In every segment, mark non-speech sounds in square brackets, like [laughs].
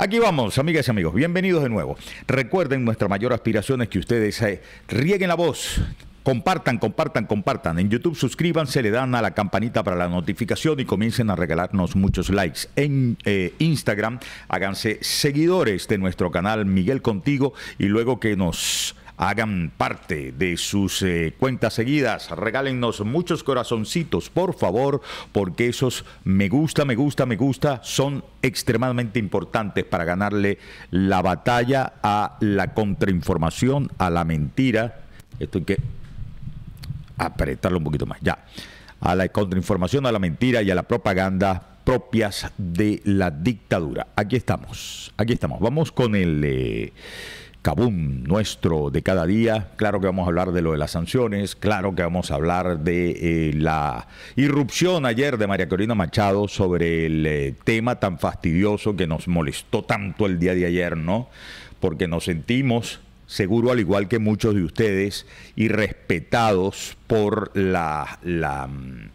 Aquí vamos, amigas y amigos, bienvenidos de nuevo. Recuerden, nuestra mayor aspiración es que ustedes eh, rieguen la voz, Compartan, compartan, compartan. En YouTube suscríbanse, le dan a la campanita para la notificación y comiencen a regalarnos muchos likes. En eh, Instagram háganse seguidores de nuestro canal Miguel Contigo y luego que nos hagan parte de sus eh, cuentas seguidas. Regálennos muchos corazoncitos, por favor, porque esos me gusta, me gusta, me gusta son extremadamente importantes para ganarle la batalla a la contrainformación, a la mentira. Esto hay que apretarlo un poquito más, ya. A la contrainformación, a la mentira y a la propaganda propias de la dictadura. Aquí estamos, aquí estamos. Vamos con el... Eh, Cabum, nuestro de cada día. Claro que vamos a hablar de lo de las sanciones, claro que vamos a hablar de eh, la irrupción ayer de María Corina Machado sobre el eh, tema tan fastidioso que nos molestó tanto el día de ayer, ¿no? Porque nos sentimos, seguro al igual que muchos de ustedes, irrespetados por la, la, mm,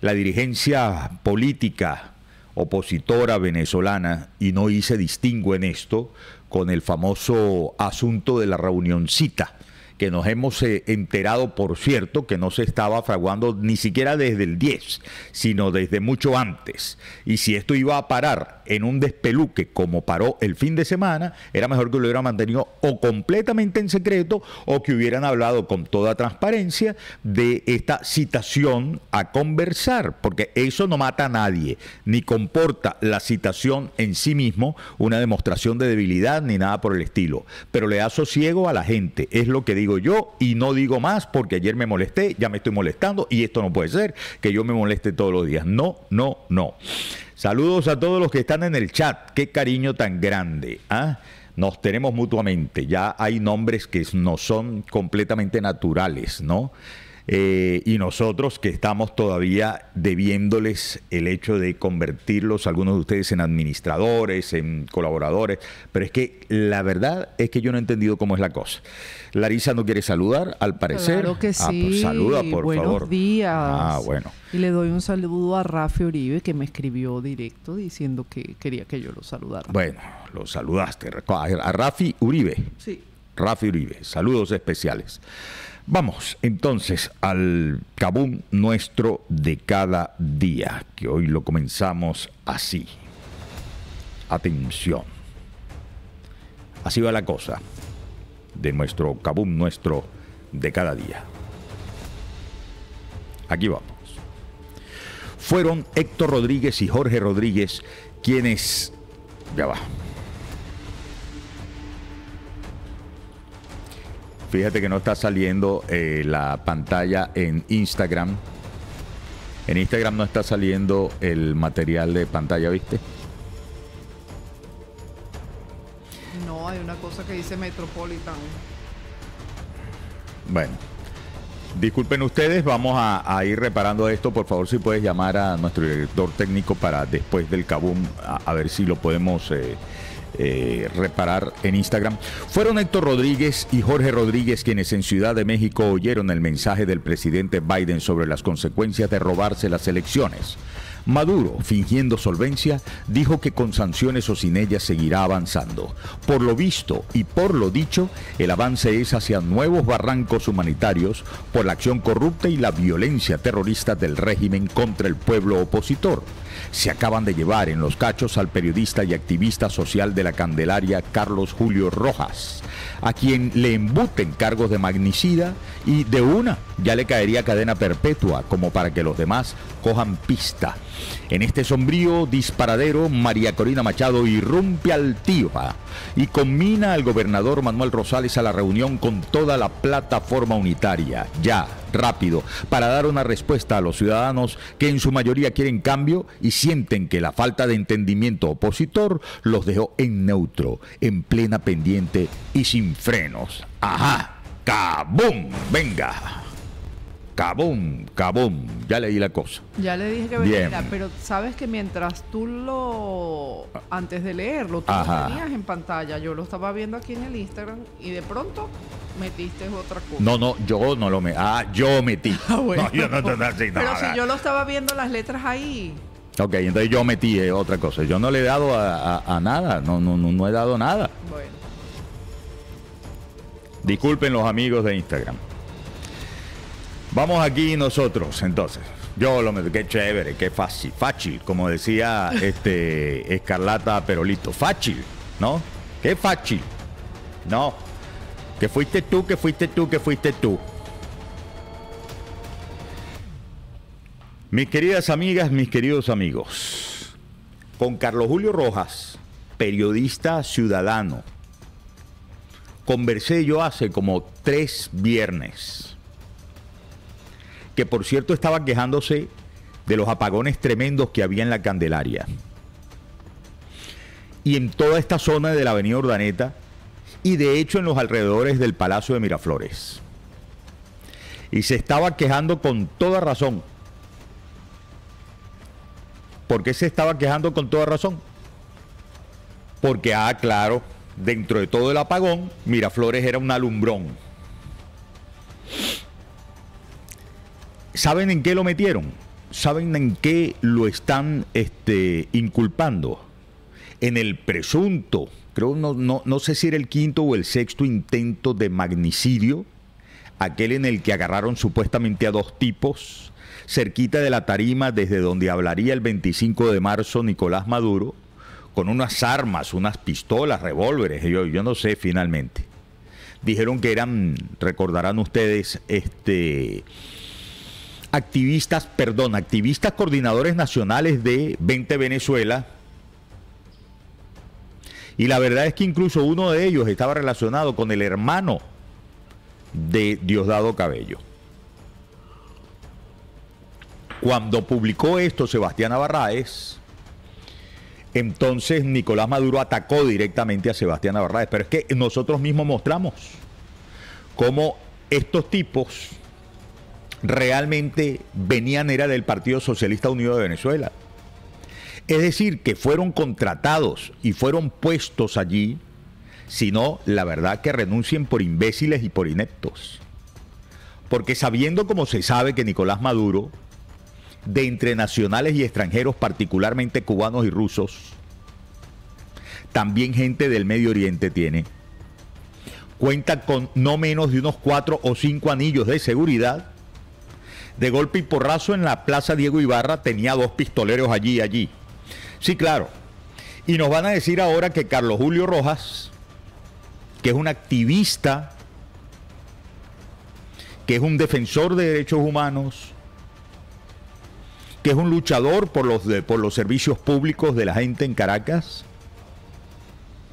la dirigencia política opositora venezolana, y no hice distingo en esto, con el famoso asunto de la CITA que nos hemos eh, enterado, por cierto, que no se estaba fraguando ni siquiera desde el 10, sino desde mucho antes. Y si esto iba a parar en un despeluque como paró el fin de semana, era mejor que lo hubieran mantenido o completamente en secreto o que hubieran hablado con toda transparencia de esta citación a conversar, porque eso no mata a nadie, ni comporta la citación en sí mismo una demostración de debilidad ni nada por el estilo, pero le da sosiego a la gente, es lo que digo yo y no digo más porque ayer me molesté, ya me estoy molestando y esto no puede ser que yo me moleste todos los días. No, no, no. Saludos a todos los que están en el chat. Qué cariño tan grande. ¿ah? Nos tenemos mutuamente. Ya hay nombres que no son completamente naturales, ¿no? Eh, y nosotros que estamos todavía debiéndoles el hecho de convertirlos, algunos de ustedes, en administradores, en colaboradores, pero es que la verdad es que yo no he entendido cómo es la cosa. Larisa no quiere saludar, al parecer. Claro que ah, pues, sí. saluda, por Buenos favor. Buenos días. Ah, bueno. Y le doy un saludo a Rafi Uribe, que me escribió directo diciendo que quería que yo lo saludara. Bueno, lo saludaste. A Rafi Uribe. Sí. Rafi Uribe. Saludos especiales. Vamos entonces al cabum nuestro de cada día, que hoy lo comenzamos así. Atención. Así va la cosa de nuestro cabum nuestro de cada día. Aquí vamos. Fueron Héctor Rodríguez y Jorge Rodríguez quienes... Ya va. Fíjate que no está saliendo eh, la pantalla en Instagram. En Instagram no está saliendo el material de pantalla, ¿viste? No, hay una cosa que dice Metropolitan. Bueno. Disculpen ustedes, vamos a, ir reparando esto. Por favor, si puedes llamar a nuestro director técnico para después del cabum a, ver si lo podemos eh, eh, reparar en Instagram. Fueron Héctor Rodríguez y Jorge Rodríguez quienes en Ciudad de México oyeron el mensaje del presidente Biden sobre las consecuencias de robarse las elecciones. Maduro, fingiendo solvencia, dijo que con sanciones o sin ellas seguirá avanzando. Por lo visto y por lo dicho, el avance es hacia nuevos barrancos humanitarios por la acción corrupta y la violencia terrorista del régimen contra el pueblo opositor. Se acaban de llevar en los cachos al periodista y activista social de la Candelaria Carlos Julio Rojas, a quien le embuten cargos de magnicida y de una ya le caería cadena perpetua como para que los demás cojan pista en este sombrío disparadero, María Corina Machado irrumpe altiva y combina al gobernador Manuel Rosales a la reunión con toda la plataforma unitaria. Ya, rápido, para dar una respuesta a los ciudadanos que en su mayoría quieren cambio y sienten que la falta de entendimiento opositor los dejó en neutro, en plena pendiente y sin frenos. ¡Ajá! ¡Cabum! ¡Venga! Cabum, cabum, ya leí la cosa. Ya le dije que venía, pero sabes que mientras tú lo, antes de leerlo, tú lo tenías en pantalla, yo lo estaba viendo aquí en el Instagram y de pronto metiste otra cosa. No, no, yo no lo metí. Ah, yo metí. [laughs] Ah, yo Pero si yo lo estaba viendo las letras ahí. Ok, entonces yo metí eh, otra cosa. Yo no le he dado a, nada, no, no, no, no he dado nada. Disculpen los amigos de Instagram. Vamos aquí nosotros, entonces. Yo lo me qué chévere, qué fácil, fácil, como decía [laughs] este Escarlata Perolito, fácil, ¿no? Qué fácil. No. Que fuiste tú, que fuiste tú, que fuiste tú. Mis queridas amigas, mis queridos amigos, con Carlos Julio Rojas, periodista ciudadano, conversé yo hace como tres viernes que por cierto estaba quejándose de los apagones tremendos que había en la Candelaria y en toda esta zona de la Avenida Urdaneta y de hecho en los alrededores del Palacio de Miraflores. Y se estaba quejando con toda razón. ¿Por qué se estaba quejando con toda razón? Porque, ah, claro, dentro de todo el apagón, Miraflores era un alumbrón. ¿Saben en qué lo metieron? ¿Saben en qué lo están este, inculpando? En el presunto, creo, no, no, sé si era el quinto o el sexto intento de magnicidio, aquel en el que agarraron supuestamente a dos tipos, cerquita de la tarima desde donde hablaría el 25 de marzo Nicolás Maduro, con unas armas, unas pistolas, revólveres, yo, yo no sé finalmente. Dijeron que eran, recordarán ustedes, este activistas, perdón, activistas coordinadores nacionales de 20 Venezuela. Y la verdad es que incluso uno de ellos estaba relacionado con el hermano de Diosdado Cabello. Cuando publicó esto Sebastián Abarráes, entonces Nicolás Maduro atacó directamente a Sebastián Abarráez. Pero es que nosotros mismos mostramos cómo estos tipos realmente venían era del Partido Socialista Unido de Venezuela. Es decir, que fueron contratados y fueron puestos allí, sino la verdad que renuncien por imbéciles y por ineptos. Porque sabiendo como se sabe que Nicolás Maduro, de entre nacionales y extranjeros, particularmente cubanos y rusos, también gente del Medio Oriente tiene, cuenta con no menos de unos cuatro o cinco anillos de seguridad de golpe y porrazo en la Plaza Diego Ibarra, tenía dos pistoleros allí, allí. Sí, claro. Y nos van a decir ahora que Carlos Julio Rojas, que es un activista, que es un defensor de derechos humanos, que es un luchador por los, por los servicios públicos de la gente en Caracas,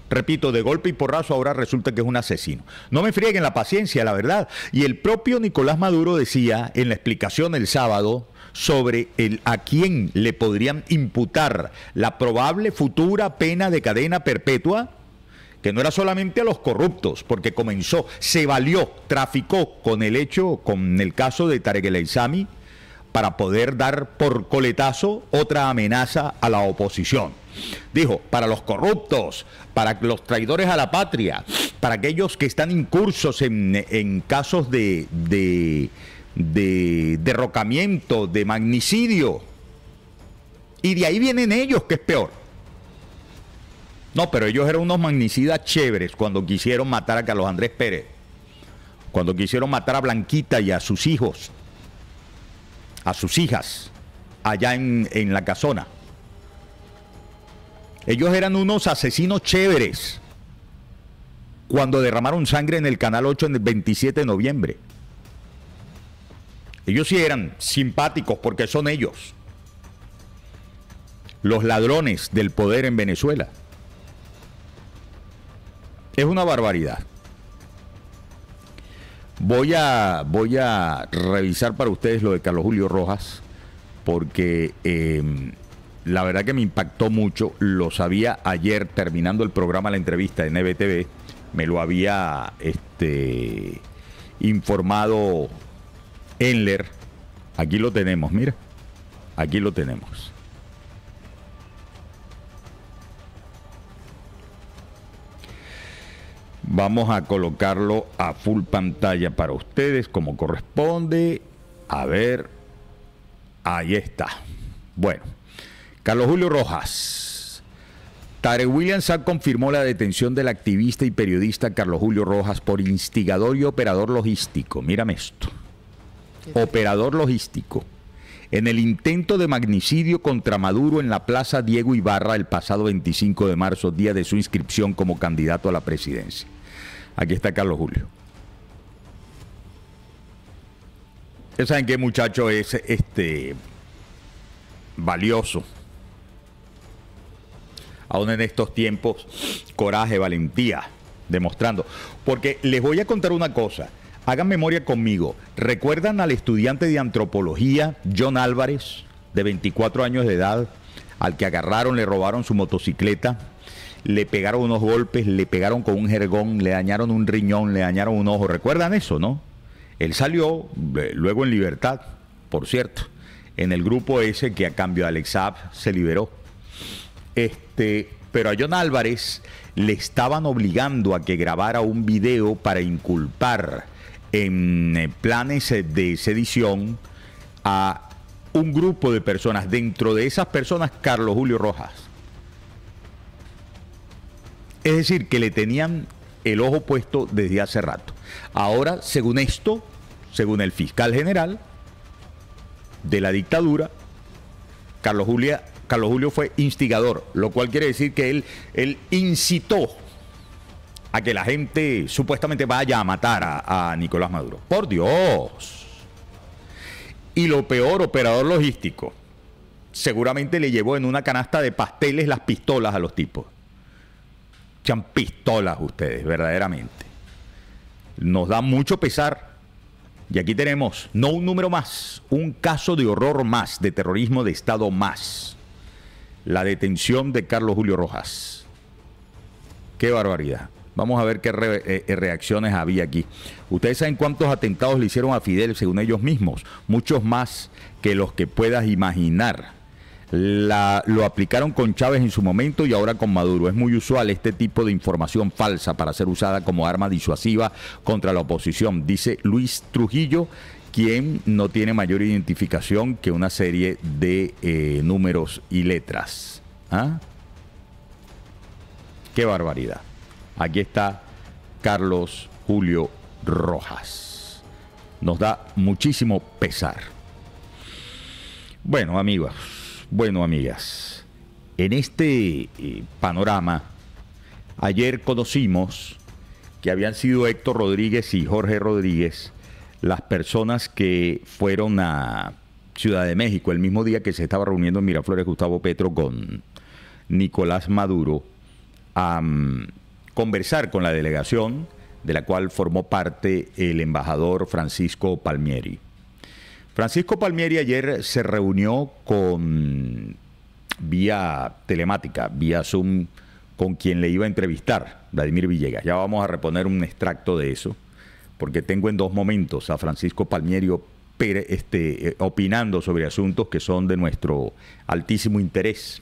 repito, de golpe y porrazo ahora resulta que es un asesino. No me frieguen la paciencia, la verdad. Y el propio Nicolás Maduro decía en la explicación el sábado sobre el a quién le podrían imputar la probable futura pena de cadena perpetua que no era solamente a los corruptos, porque comenzó, se valió, traficó con el hecho, con el caso de Tarek El para poder dar por coletazo otra amenaza a la oposición. Dijo, para los corruptos, para los traidores a la patria, para aquellos que están incursos en, en casos de, de, derrocamiento, de magnicidio. Y de ahí vienen ellos, que es peor. No, pero ellos eran unos magnicidas chéveres cuando quisieron matar a Carlos Andrés Pérez. Cuando quisieron matar a Blanquita y a sus hijos. A sus hijas. Allá en la casona. Ellos eran unos asesinos chéveres cuando derramaron sangre en el Canal 8 en el 27 de noviembre. Ellos sí eran simpáticos porque son ellos. Los ladrones del poder en Venezuela. Es una barbaridad. Voy a, voy a revisar para ustedes lo de Carlos Julio Rojas porque... Eh, la verdad que me impactó mucho, lo sabía ayer terminando el programa, la entrevista en EBTV, me lo había este, informado Enler, aquí lo tenemos, mira, aquí lo tenemos. Vamos a colocarlo a full pantalla para ustedes como corresponde. A ver, ahí está. Bueno, Carlos Julio Rojas. Tare Williams confirmó la detención del activista y periodista Carlos Julio Rojas por instigador y operador logístico. Mírame esto. Operador logístico. En el intento de magnicidio contra Maduro en la Plaza Diego Ibarra el pasado 25 de marzo, día de su inscripción como candidato a la presidencia. Aquí está Carlos Julio. ya saben qué muchacho es este valioso aún en estos tiempos, coraje, valentía, demostrando. Porque les voy a contar una cosa, hagan memoria conmigo, recuerdan al estudiante de antropología, John Álvarez, de 24 años de edad, al que agarraron, le robaron su motocicleta, le pegaron unos golpes, le pegaron con un jergón, le dañaron un riñón, le dañaron un ojo, recuerdan eso, ¿no? Él salió eh, luego en libertad, por cierto, en el grupo ese que a cambio de Alexab se liberó. Este, pero a John Álvarez le estaban obligando a que grabara un video para inculpar en eh, planes eh, de sedición a un grupo de personas. Dentro de esas personas, Carlos Julio Rojas. Es decir, que le tenían el ojo puesto desde hace rato. Ahora, según esto, según el fiscal general de la dictadura, Carlos Julio... Carlos Julio fue instigador, lo cual quiere decir que él, él incitó a que la gente supuestamente vaya a matar a, Nicolás Maduro. Por Dios. Y lo peor, operador logístico, seguramente le llevó en una canasta de pasteles las pistolas a los tipos. Echan pistolas ustedes, verdaderamente. Nos da mucho pesar. Y aquí tenemos, no un número más, un caso de horror más, de terrorismo de Estado más la detención de Carlos Julio Rojas. Qué barbaridad. Vamos a ver qué eh, eh, reacciones había aquí. Ustedes saben cuántos atentados le hicieron a Fidel, según ellos mismos, muchos más que los que puedas imaginar. lo aplicaron con Chávez en su momento y ahora con Maduro. Es muy usual este tipo de información falsa para ser usada como arma disuasiva contra la oposición, dice Luis Trujillo, ¿Quién no tiene mayor identificación que una serie de eh, números y letras. ¿Ah? Qué barbaridad. Aquí está Carlos Julio Rojas. Nos da muchísimo pesar. Bueno, amigos, bueno, amigas, en este eh, panorama, ayer conocimos que habían sido Héctor Rodríguez y Jorge Rodríguez las personas que fueron a Ciudad de México el mismo día que se estaba reuniendo en Miraflores Gustavo Petro con Nicolás Maduro a mm, conversar con la delegación de la cual formó parte el embajador Francisco Palmieri. Francisco Palmieri ayer se reunió con vía telemática, vía Zoom, con quien le iba a entrevistar, Vladimir Villegas. Ya vamos a reponer un extracto de eso porque tengo en dos momentos a Francisco Palmierio este, eh, opinando sobre asuntos que son de nuestro altísimo interés.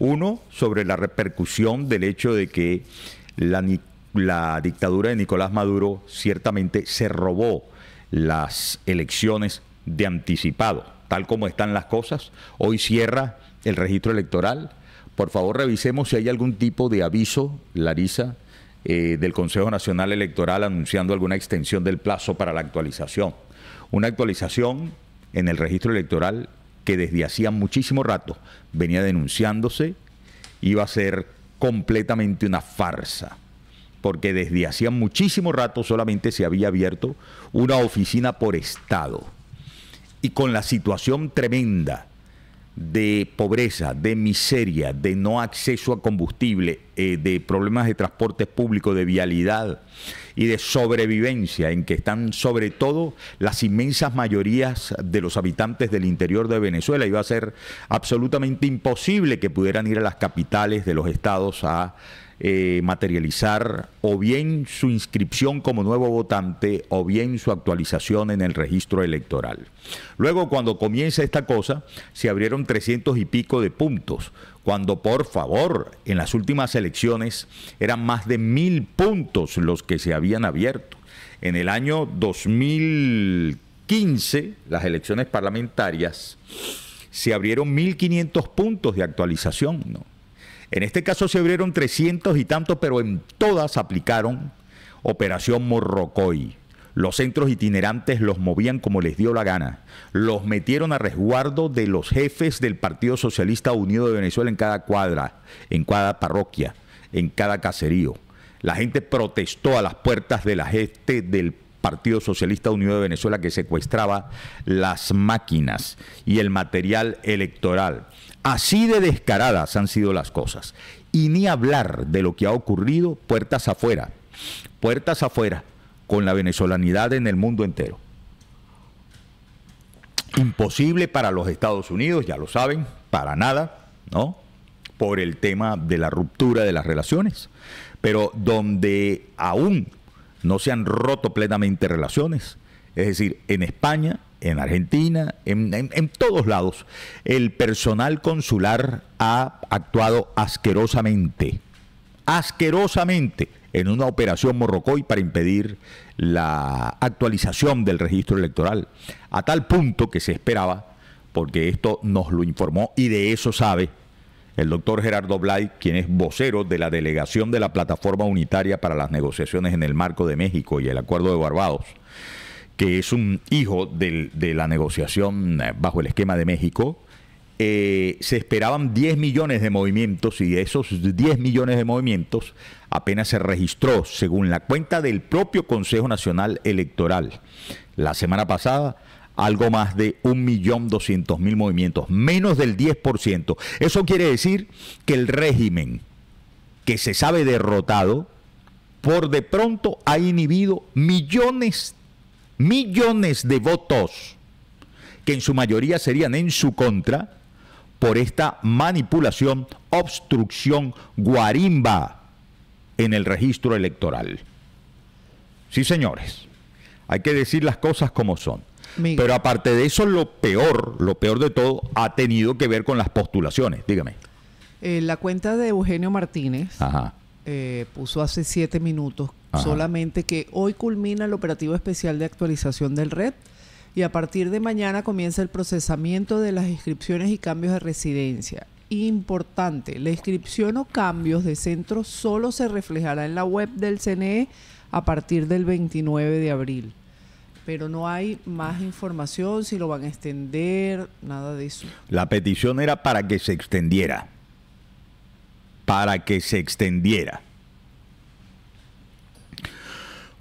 Uno, sobre la repercusión del hecho de que la dictadura de Nicolás Maduro ciertamente se robó las elecciones de anticipado. Tal como están las cosas, hoy cierra el registro electoral. Por favor, revisemos si hay algún tipo de aviso, Larisa, eh, del Consejo Nacional Electoral anunciando alguna extensión del plazo para la actualización. Una actualización en el registro electoral que desde hacía muchísimo rato venía denunciándose, iba a ser completamente una farsa, porque desde hacía muchísimo rato solamente se había abierto una oficina por Estado. Y con la situación tremenda de pobreza, de miseria, de no acceso a combustible, eh, de problemas de transporte público, de vialidad y de sobrevivencia, en que están sobre todo las inmensas mayorías de los habitantes del interior de Venezuela. Iba a ser absolutamente imposible que pudieran ir a las capitales de los estados a eh, materializar o bien su inscripción como nuevo votante o bien su actualización en el registro electoral. Luego, cuando comienza esta cosa, se abrieron 300 y pico de puntos, cuando por favor, en las últimas elecciones eran más de mil puntos los que se habían abierto. En el año 2015, las elecciones parlamentarias, se abrieron 1.500 puntos de actualización, ¿no? En este caso se abrieron 300 y tantos, pero en todas aplicaron Operación Morrocoy. Los centros itinerantes los movían como les dio la gana. Los metieron a resguardo de los jefes del Partido Socialista Unido de Venezuela en cada cuadra, en cada parroquia, en cada caserío. La gente protestó a las puertas de la gente del Partido Socialista Unido de Venezuela que secuestraba las máquinas y el material electoral. Así de descaradas han sido las cosas. Y ni hablar de lo que ha ocurrido puertas afuera, puertas afuera, con la venezolanidad en el mundo entero. Imposible para los Estados Unidos, ya lo saben, para nada, ¿no? Por el tema de la ruptura de las relaciones, pero donde aún no se han roto plenamente relaciones, es decir, en España, en Argentina, en, todos lados, el personal consular ha actuado asquerosamente, asquerosamente en una operación Morrocoy para impedir la actualización del registro electoral, a tal punto que se esperaba, porque esto nos lo informó y de eso sabe el doctor Gerardo Blay, quien es vocero de la delegación de la Plataforma Unitaria para las Negociaciones en el Marco de México y el Acuerdo de Barbados, que es un hijo de la negociación eh, bajo el esquema de México, eh, se esperaban 10 millones de movimientos y de esos 10 millones de movimientos apenas se registró, según la cuenta del propio Consejo Nacional Electoral. La semana pasada, algo más de 1.200.000 movimientos, menos del 10%. Eso quiere decir que el régimen que se sabe derrotado, por de pronto ha inhibido millones millones de votos, que en su mayoría serían en su contra, por esta manipulación, obstrucción, guarimba en el registro electoral. Sí, señores, hay que decir las cosas como son. Pero aparte de eso, lo peor, lo peor de todo, ha tenido que ver con las postulaciones. Dígame. Eh, la cuenta de Eugenio Martínez Ajá. Eh, puso hace siete minutos, solamente que hoy culmina el operativo especial de actualización del red y a partir de mañana comienza el procesamiento de las inscripciones y cambios de residencia. Importante, la inscripción o cambios de centro solo se reflejará en la web del CNE a partir del 29 de abril. Pero no hay más información si lo van a extender, nada de eso. La petición era para que se extendiera para que se extendiera.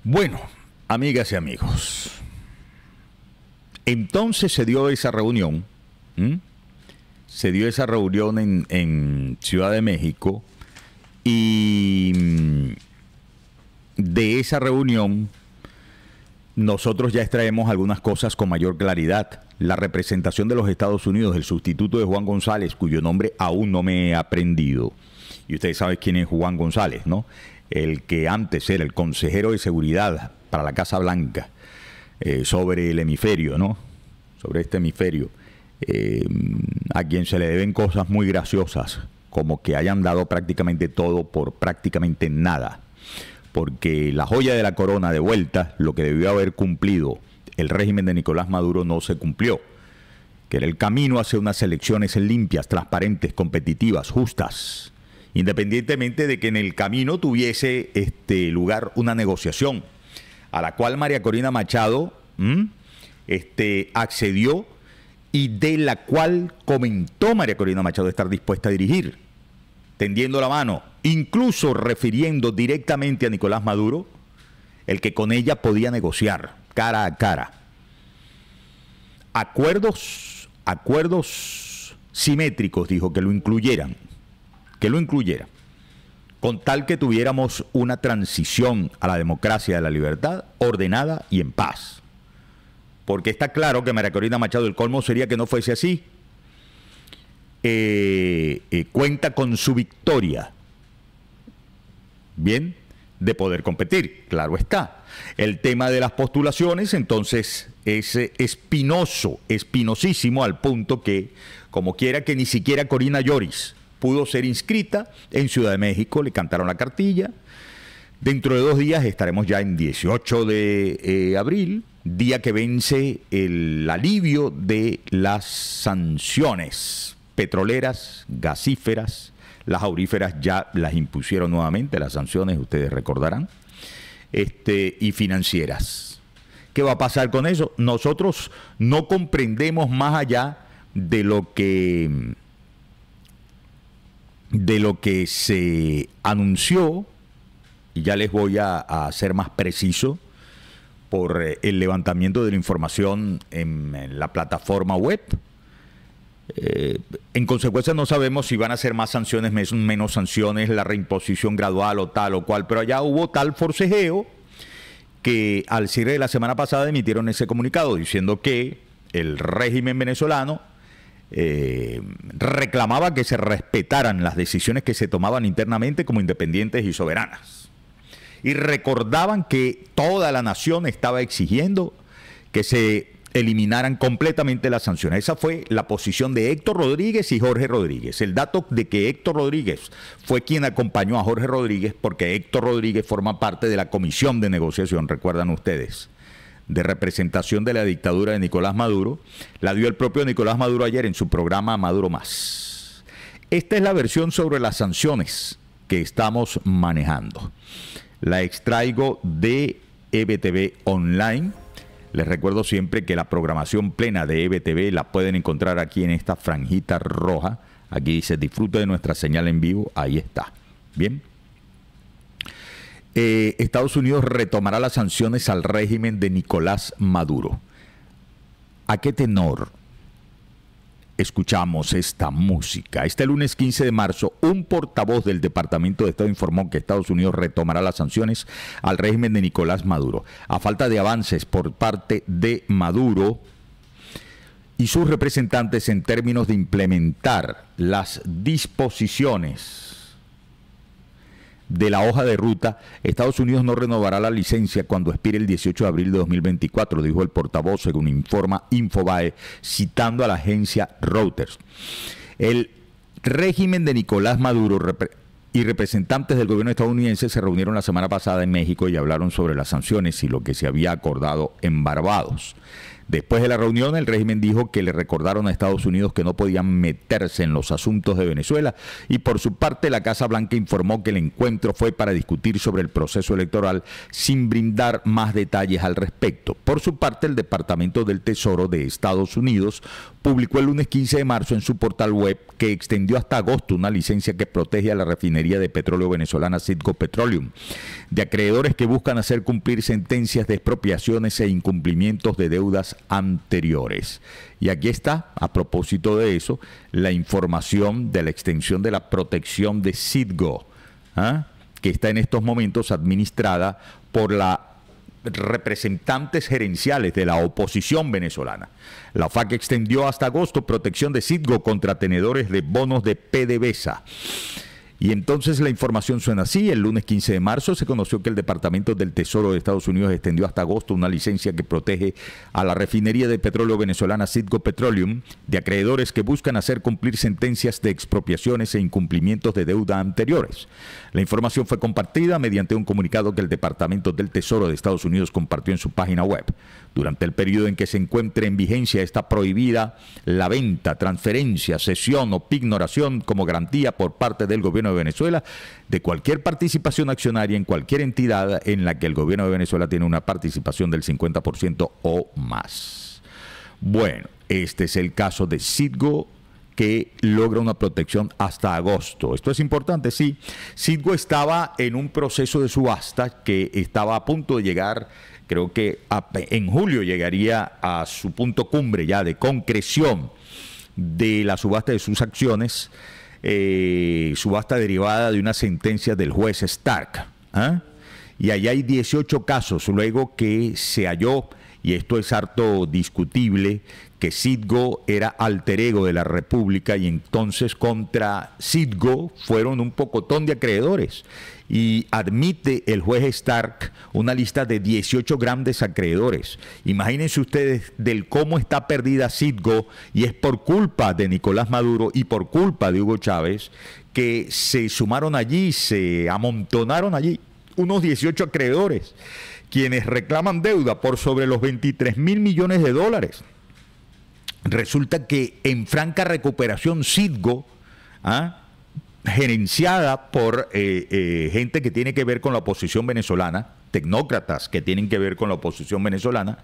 Bueno, amigas y amigos, entonces se dio esa reunión, se dio esa reunión en, en Ciudad de México y mm, de esa reunión nosotros ya extraemos algunas cosas con mayor claridad. La representación de los Estados Unidos, el sustituto de Juan González, cuyo nombre aún no me he aprendido, y ustedes saben quién es Juan González, ¿no? El que antes era el consejero de seguridad para la Casa Blanca eh, sobre el hemisferio, ¿no? Sobre este hemisferio, eh, a quien se le deben cosas muy graciosas, como que hayan dado prácticamente todo por prácticamente nada. Porque la joya de la corona de vuelta, lo que debió haber cumplido el régimen de Nicolás Maduro no se cumplió que era el camino hacia unas elecciones limpias, transparentes, competitivas, justas independientemente de que en el camino tuviese este lugar una negociación, a la cual María Corina Machado este, accedió y de la cual comentó María Corina Machado estar dispuesta a dirigir, tendiendo la mano, incluso refiriendo directamente a Nicolás Maduro, el que con ella podía negociar cara a cara. Acuerdos, acuerdos simétricos, dijo que lo incluyeran que lo incluyera, con tal que tuviéramos una transición a la democracia de la libertad ordenada y en paz. Porque está claro que María Corina Machado el Colmo sería que no fuese así. Eh, eh, cuenta con su victoria, bien, de poder competir, claro está. El tema de las postulaciones entonces es eh, espinoso, espinosísimo al punto que, como quiera que ni siquiera Corina Lloris, pudo ser inscrita. En Ciudad de México le cantaron la cartilla. Dentro de dos días estaremos ya en 18 de eh, abril, día que vence el alivio de las sanciones petroleras, gasíferas. Las auríferas ya las impusieron nuevamente, las sanciones, ustedes recordarán, este, y financieras. ¿Qué va a pasar con eso? Nosotros no comprendemos más allá de lo que de lo que se anunció, y ya les voy a, ser más preciso, por eh, el levantamiento de la información en, la plataforma web. Eh, en consecuencia no sabemos si van a ser más sanciones, menos, menos sanciones, la reimposición gradual o tal o cual, pero allá hubo tal forcejeo que al cierre de la semana pasada emitieron ese comunicado diciendo que el régimen venezolano eh, reclamaba que se respetaran las decisiones que se tomaban internamente como independientes y soberanas. Y recordaban que toda la nación estaba exigiendo que se eliminaran completamente las sanciones. Esa fue la posición de Héctor Rodríguez y Jorge Rodríguez. El dato de que Héctor Rodríguez fue quien acompañó a Jorge Rodríguez, porque Héctor Rodríguez forma parte de la comisión de negociación, recuerdan ustedes de representación de la dictadura de Nicolás Maduro, la dio el propio Nicolás Maduro ayer en su programa Maduro Más. Esta es la versión sobre las sanciones que estamos manejando. La extraigo de EBTV Online. Les recuerdo siempre que la programación plena de EBTV la pueden encontrar aquí en esta franjita roja. Aquí dice disfrute de nuestra señal en vivo. Ahí está. Bien. Eh, Estados Unidos retomará las sanciones al régimen de Nicolás Maduro. ¿A qué tenor escuchamos esta música. Este lunes 15 de marzo, un portavoz del Departamento de Estado informó que Estados Unidos retomará las sanciones al régimen de Nicolás Maduro. A falta de avances por parte de Maduro y sus representantes en términos de implementar las disposiciones de la hoja de ruta, Estados Unidos no renovará la licencia cuando expire el 18 de abril de 2024, dijo el portavoz, según informa Infobae, citando a la agencia Reuters. El régimen de Nicolás Maduro y representantes del gobierno estadounidense se reunieron la semana pasada en México y hablaron sobre las sanciones y lo que se había acordado en Barbados. Después de la reunión, el régimen dijo que le recordaron a Estados Unidos que no podían meterse en los asuntos de Venezuela y por su parte la Casa Blanca informó que el encuentro fue para discutir sobre el proceso electoral sin brindar más detalles al respecto. Por su parte, el Departamento del Tesoro de Estados Unidos publicó el lunes 15 de marzo en su portal web que extendió hasta agosto una licencia que protege a la refinería de petróleo venezolana Citgo Petroleum de acreedores que buscan hacer cumplir sentencias de expropiaciones e incumplimientos de deudas anteriores. Y aquí está, a propósito de eso, la información de la extensión de la protección de Citgo, ¿ah? que está en estos momentos administrada por la representantes gerenciales de la oposición venezolana. La FAC extendió hasta agosto protección de Citgo contra tenedores de bonos de PDVSA. Y entonces la información suena así. El lunes 15 de marzo se conoció que el Departamento del Tesoro de Estados Unidos extendió hasta agosto una licencia que protege a la refinería de petróleo venezolana Citgo Petroleum de acreedores que buscan hacer cumplir sentencias de expropiaciones e incumplimientos de deuda anteriores. La información fue compartida mediante un comunicado que el Departamento del Tesoro de Estados Unidos compartió en su página web. Durante el periodo en que se encuentre en vigencia está prohibida la venta, transferencia, cesión o pignoración como garantía por parte del gobierno de Venezuela de cualquier participación accionaria en cualquier entidad en la que el gobierno de Venezuela tiene una participación del 50% o más. Bueno, este es el caso de Citgo que logra una protección hasta agosto. Esto es importante, sí. Citgo estaba en un proceso de subasta que estaba a punto de llegar creo que en julio llegaría a su punto cumbre ya de concreción de la subasta de sus acciones, eh, subasta derivada de una sentencia del juez Stark. ¿ah? Y allá hay 18 casos, luego que se halló y esto es harto discutible, que Sidgo era alter ego de la República y entonces contra Sidgo fueron un pocotón de acreedores. Y admite el juez Stark una lista de 18 grandes acreedores. Imagínense ustedes del cómo está perdida Sidgo y es por culpa de Nicolás Maduro y por culpa de Hugo Chávez que se sumaron allí, se amontonaron allí unos 18 acreedores quienes reclaman deuda por sobre los 23 mil millones de dólares. Resulta que en franca recuperación Citgo, ¿ah? gerenciada por eh, eh, gente que tiene que ver con la oposición venezolana, tecnócratas que tienen que ver con la oposición venezolana,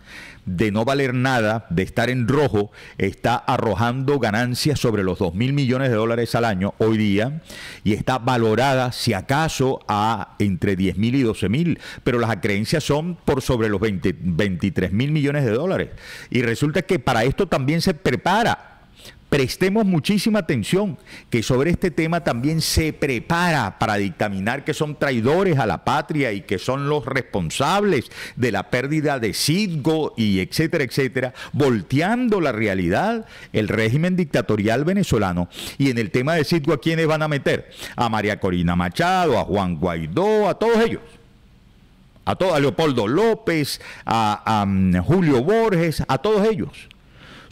de no valer nada, de estar en rojo, está arrojando ganancias sobre los 2 mil millones de dólares al año hoy día y está valorada, si acaso, a entre 10 mil y 12 mil, pero las acreencias son por sobre los 20, 23 mil millones de dólares. Y resulta que para esto también se prepara Prestemos muchísima atención que sobre este tema también se prepara para dictaminar que son traidores a la patria y que son los responsables de la pérdida de Cidgo y etcétera, etcétera, volteando la realidad, el régimen dictatorial venezolano. Y en el tema de Cidgo, ¿a quiénes van a meter? A María Corina Machado, a Juan Guaidó, a todos ellos a, todo, Leopoldo López, a, mm, Julio Borges, a todos ellos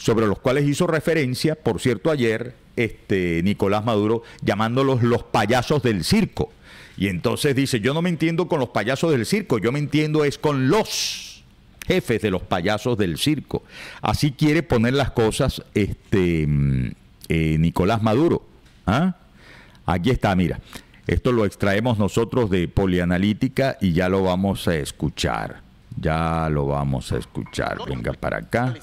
sobre los cuales hizo referencia, por cierto, ayer este, Nicolás Maduro llamándolos los payasos del circo. Y entonces dice, yo no me entiendo con los payasos del circo, yo me entiendo es con los jefes de los payasos del circo. Así quiere poner las cosas este, mm, eh, Nicolás Maduro. ¿Ah? Aquí está, mira. Esto lo extraemos nosotros de Polianalítica y ya lo vamos a escuchar. Ya lo vamos a escuchar. Venga para acá.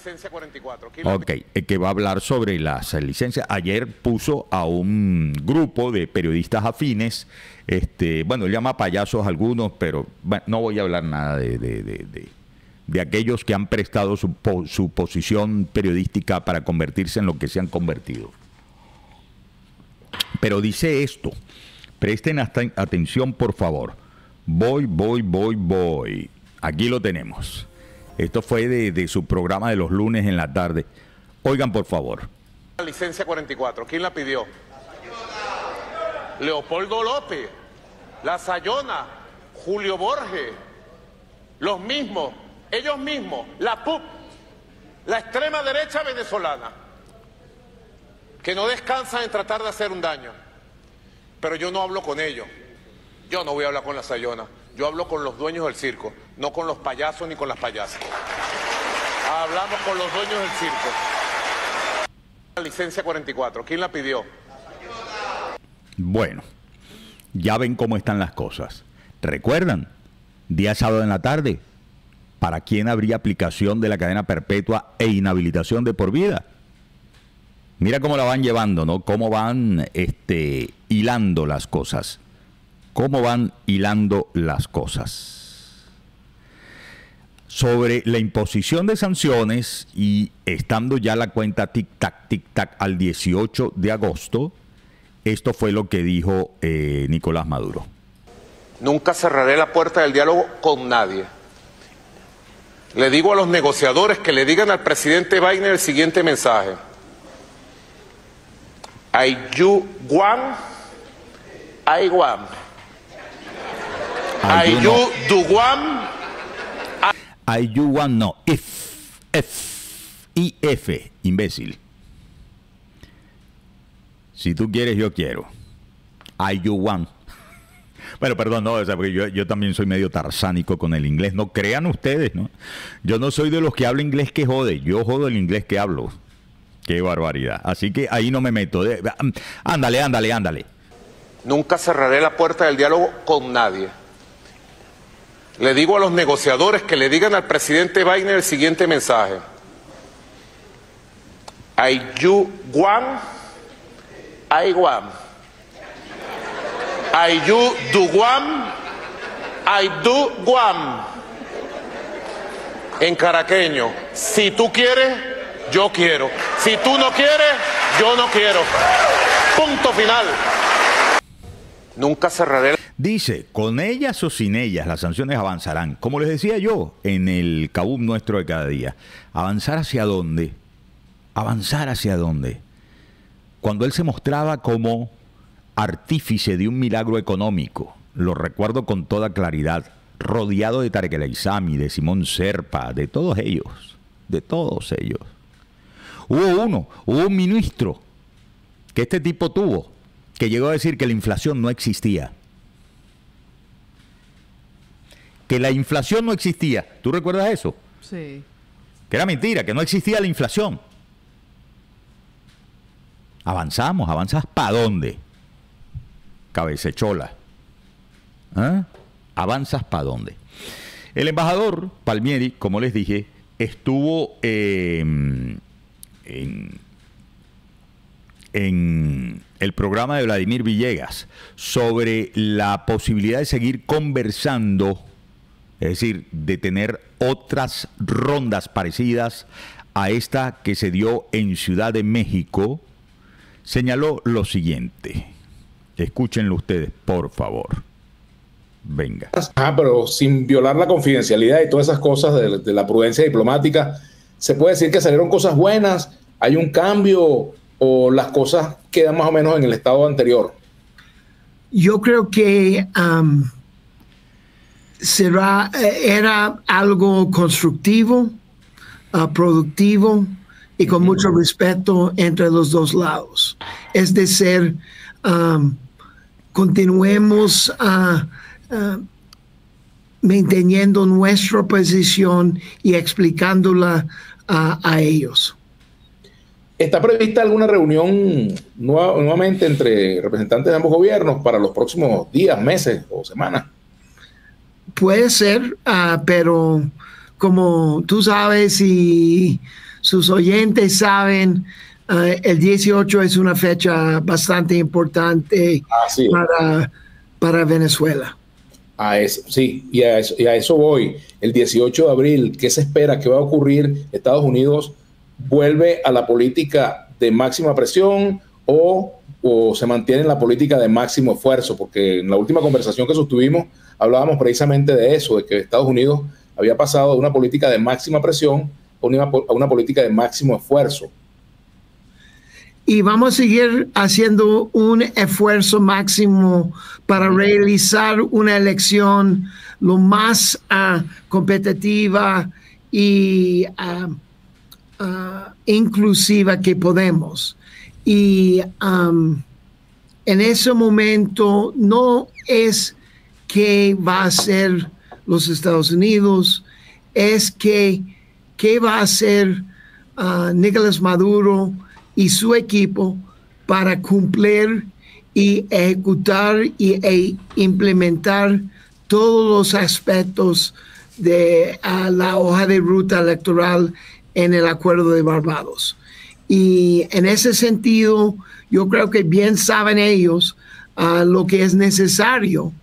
Ok, que va a hablar sobre las eh, licencias. Ayer puso a un grupo de periodistas afines, este, bueno, llama payasos algunos, pero no voy a hablar nada de, de, aquellos que han prestado su, posición periodística para convertirse en lo que se han convertido. Pero dice esto, presten atención por favor, voy, voy, voy, voy. Aquí lo tenemos. Esto fue de, su programa de los lunes en la tarde. Oigan, por favor. La licencia 44, ¿quién la pidió? Leopoldo López, La Sayona, Julio Borges, los mismos, ellos mismos, la PUP, la extrema derecha venezolana, que no descansan en tratar de hacer un daño. Pero yo no hablo con ellos. Yo no voy a hablar con la Sayona. Yo hablo con los dueños del circo, no con los payasos ni con las payasas. Hablamos con los dueños del circo. La licencia 44, ¿quién la pidió? Bueno, ya ven cómo están las cosas. ¿Recuerdan? Día sábado en la tarde, ¿para quién habría aplicación de la cadena perpetua e inhabilitación de por vida? Mira cómo la van llevando, ¿no? Cómo van este, hilando las cosas cómo van hilando las cosas. Sobre la imposición de sanciones y estando ya la cuenta tic-tac, tic-tac al 18 de agosto, esto fue lo que dijo eh, Nicolás Maduro. Nunca cerraré la puerta del diálogo con nadie. Le digo a los negociadores que le digan al presidente Biden el siguiente mensaje. I you one I I you do one. I one, no. If. F. I F, imbécil. Si tú quieres, yo quiero. I you one. Bueno, perdón, no, porque yo, yo, también soy medio tarsánico con el inglés. No crean ustedes, ¿no? Yo no soy de los que habla inglés que jode. Yo jodo el inglés que hablo. Qué barbaridad. Así que ahí no me meto. ándale, ándale, ándale. Nunca cerraré la puerta del diálogo con nadie le digo a los negociadores que le digan al presidente Biden el siguiente mensaje. I you one, I one. I you do one, I do En caraqueño, si tú quieres, yo quiero. Si tú no quieres, yo no quiero. Punto final. Nunca cerraré. Dice, con ellas o sin ellas, las sanciones avanzarán. Como les decía yo en el cabum nuestro de cada día, avanzar hacia dónde? Avanzar hacia dónde? Cuando él se mostraba como artífice de un milagro económico, lo recuerdo con toda claridad, rodeado de Tarek de Simón Serpa, de todos ellos, de todos ellos. Hubo uno, hubo un ministro que este tipo tuvo, que llegó a decir que la inflación no existía que la inflación no existía. ¿Tú recuerdas eso? Sí. Que era mentira, que no existía la inflación. Avanzamos, avanzas para dónde? Cabecechola. ¿Avanzas ¿Ah? para dónde? El embajador Palmieri, como les dije, estuvo em, en el programa de Vladimir Villegas sobre la posibilidad de seguir conversando es decir, de tener otras rondas parecidas a esta que se dio en Ciudad de México, señaló lo siguiente. Escúchenlo ustedes, por favor. Venga. Ah, pero sin violar la confidencialidad y todas esas cosas de, la prudencia diplomática, se puede decir que salieron cosas buenas, hay un cambio o las cosas quedan más o menos en el estado anterior. Yo creo que será, eh, era algo constructivo, ah, productivo y con mucho respeto entre los dos lados. Es decir, continuemos ah, ah, manteniendo nuestra posición y explicándola a ellos. ¿Está prevista alguna reunión nuevamente entre representantes de ambos gobiernos para los próximos días, meses o semanas? puede ser, ah, pero como tú sabes y sus oyentes saben, ah, el 18 es una fecha bastante importante para, Venezuela. A eso, sí, y a eso, y a eso voy. El 18 de abril, ¿qué se espera? ¿Qué va a ocurrir? Estados Unidos vuelve a la política de máxima presión o o se mantiene en la política de máximo esfuerzo, porque en la última conversación que sostuvimos hablábamos precisamente de eso, de que Estados Unidos había pasado de una política de máxima presión a una, política de máximo esfuerzo. Y vamos a seguir haciendo un esfuerzo máximo para realizar una elección lo más ah, competitiva y ah, ah, inclusiva que podemos. Y um, en ese momento no es qué va a hacer los Estados Unidos, es que qué va a hacer uh, Nicolás Maduro y su equipo para cumplir y ejecutar y, e implementar todos los aspectos de uh, la hoja de ruta electoral en el acuerdo de Barbados. Y en ese sentido, yo creo que bien saben ellos ah, lo que es necesario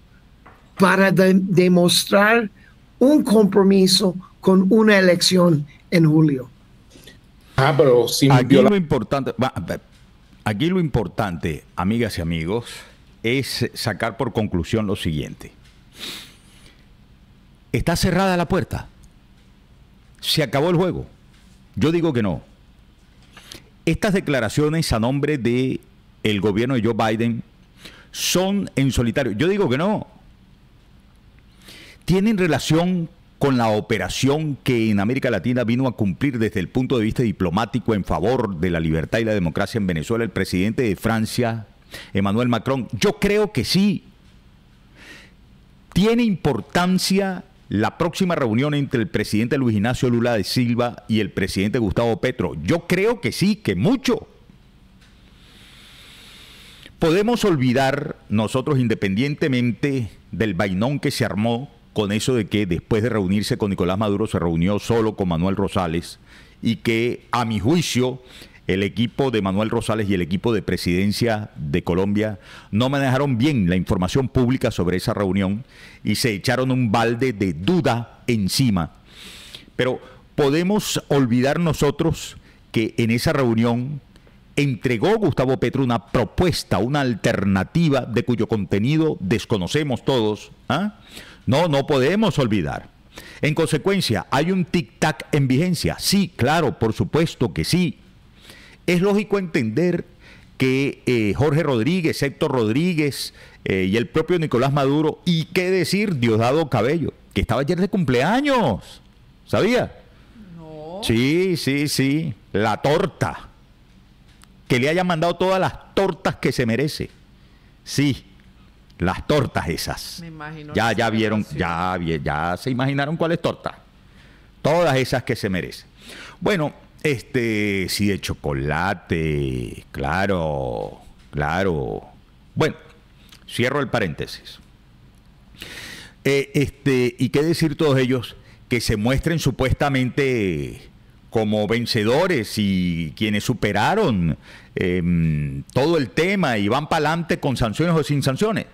para demostrar un compromiso con una elección en julio. Ah, pero aquí lo importante, aquí lo importante, amigas y amigos, es sacar por conclusión lo siguiente. Está cerrada la puerta. Se acabó el juego. Yo digo que no. Estas declaraciones a nombre de el gobierno de Joe Biden son en solitario. Yo digo que no. Tienen relación con la operación que en América Latina vino a cumplir desde el punto de vista diplomático en favor de la libertad y la democracia en Venezuela el presidente de Francia, Emmanuel Macron? Yo creo que sí. Tiene importancia la próxima reunión entre el presidente Luis Ignacio Lula de Silva y el presidente Gustavo Petro? Yo creo que sí, que mucho. Podemos olvidar nosotros independientemente del vainón que se armó con eso de que después de reunirse con Nicolás Maduro se reunió solo con Manuel Rosales y que a mi juicio el equipo de Manuel Rosales y el equipo de presidencia de Colombia no manejaron bien la información pública sobre esa reunión y se echaron un balde de duda encima. Pero podemos olvidar nosotros que en esa reunión entregó Gustavo Petro una propuesta, una alternativa de cuyo contenido desconocemos todos. ¿ah? No, no podemos olvidar. En consecuencia, ¿hay un tic-tac en vigencia? Sí, claro, por supuesto que sí es lógico entender que eh, Jorge Rodríguez, Héctor Rodríguez eh, y el propio Nicolás Maduro, y qué decir Diosdado Cabello, que estaba ayer de cumpleaños, ¿sabía? No. Sí, sí, sí, la torta, que le hayan mandado todas las tortas que se merece, sí, las tortas esas. Me imagino. Ya, ya vieron, ya, ya se imaginaron cuáles tortas, todas esas que se merecen. Bueno, este, sí, de chocolate, claro, claro. Bueno, cierro el paréntesis. Eh, este, y qué decir todos ellos que se muestren supuestamente como vencedores y quienes superaron em, todo el tema y van para adelante con sanciones o sin sanciones.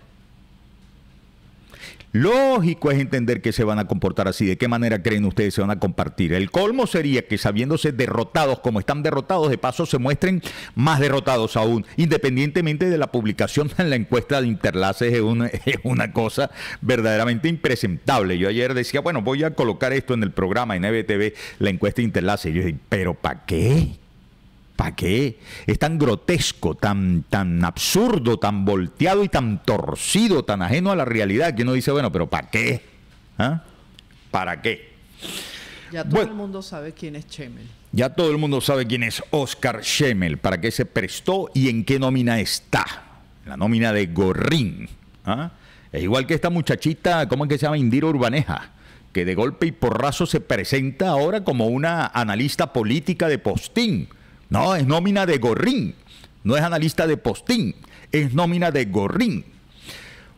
Lógico es entender que se van a comportar así. ¿De qué manera creen ustedes se van a compartir? El colmo sería que sabiéndose derrotados como están derrotados, de paso se muestren más derrotados aún. Independientemente de la publicación [laughs] en la encuesta de Interlaces es una, [laughs] es una cosa verdaderamente impresentable. Yo ayer decía, bueno, voy a colocar esto en el programa en EBTV, la encuesta de Interlaces. yo dije, pero ¿para qué? ¿Para qué? Es tan grotesco, tan, tan absurdo, tan volteado y tan torcido, tan ajeno a la realidad que uno dice, bueno, pero ¿para qué? ¿Ah? ¿Para qué? Ya todo el mundo sabe quién es Chemel. Ya todo el mundo sabe quién es Oscar Schemel, para qué se prestó y en qué nómina está. La nómina de Gorrín. ¿ah? Es igual que esta muchachita, ¿cómo es que se llama? Indira Urbaneja, que de golpe y porrazo se presenta ahora como una analista política de postín. No, es nómina de gorrín. No es analista de postín. Es nómina de gorrín.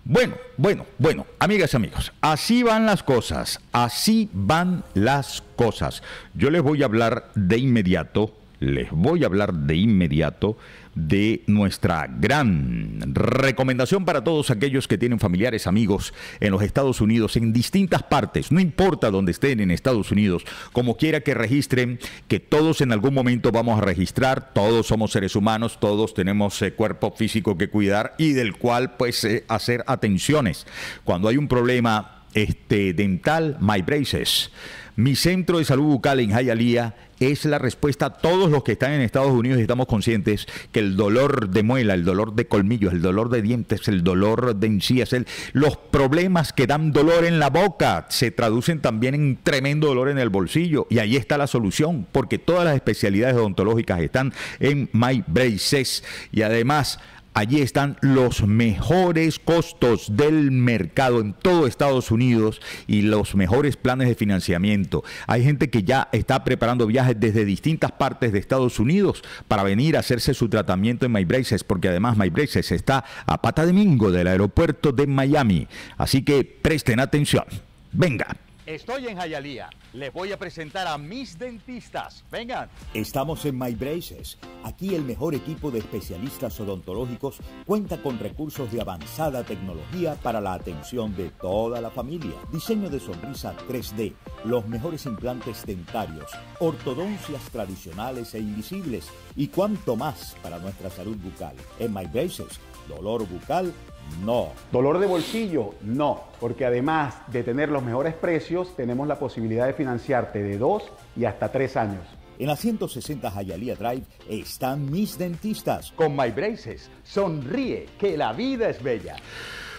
Bueno, bueno, bueno, amigas y amigos, así van las cosas, así van las cosas. Yo les voy a hablar de inmediato les voy a hablar de inmediato de nuestra gran recomendación para todos aquellos que tienen familiares, amigos en los Estados Unidos, en distintas partes, no importa dónde estén en Estados Unidos, como quiera que registren, que todos en algún momento vamos a registrar, todos somos seres humanos, todos tenemos eh, cuerpo físico que cuidar y del cual pues eh, hacer atenciones. Cuando hay un problema este, dental My Braces. Mi centro de salud bucal en Hialeah es la respuesta a todos los que están en Estados Unidos y estamos conscientes que el dolor de muela, el dolor de colmillos, el dolor de dientes, el dolor de encías, los problemas que dan dolor en la boca se traducen también en tremendo dolor en el bolsillo. Y ahí está la solución, porque todas las especialidades odontológicas están en My Braces. Y además, Allí están los mejores costos del mercado en todo Estados Unidos y los mejores planes de financiamiento. Hay gente que ya está preparando viajes desde distintas partes de Estados Unidos para venir a hacerse su tratamiento en MyBraces, porque además MyBraces está a pata de mingo del aeropuerto de Miami. Así que presten atención. Venga. Estoy en Jayalía. Les voy a presentar a mis dentistas. Vengan. Estamos en My Braces. Aquí el mejor equipo de especialistas odontológicos cuenta con recursos de avanzada tecnología para la atención de toda la familia. Diseño de sonrisa 3D, los mejores implantes dentarios, ortodoncias tradicionales e invisibles y cuanto más para nuestra salud bucal. En My Braces, dolor bucal no. ¿Dolor de bolsillo? No, porque además de tener los mejores precios, tenemos la posibilidad de financiarte de dos y hasta tres años. En la 160 Hialeah Drive están mis dentistas. Con My Braces, sonríe que la vida es bella.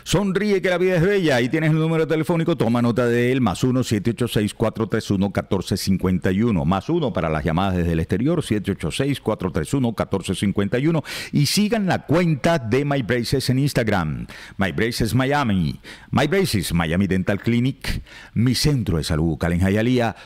Sonríe que la vida es bella. Ahí tienes el número telefónico. Toma nota de él. Más 1-786-431-1451. Más 1 para las llamadas desde el exterior. 786-431-1451. Y sigan la cuenta de My Braces en Instagram. My Braces Miami. My Braces Miami Dental Clinic. Mi centro de salud bucal en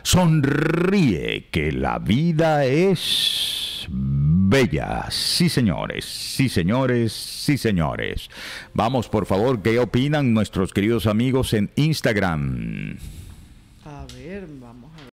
Sonríe que la vida es bellas. Sí, señores, sí, señores, sí, señores. Vamos, por favor, ¿qué opinan nuestros queridos amigos en Instagram?